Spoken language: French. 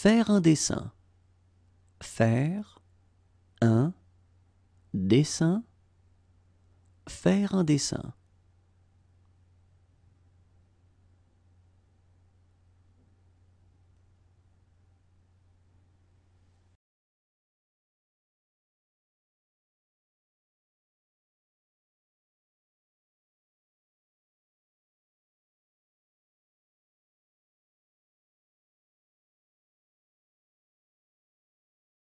Faire un dessin. Faire un dessin. Faire un dessin.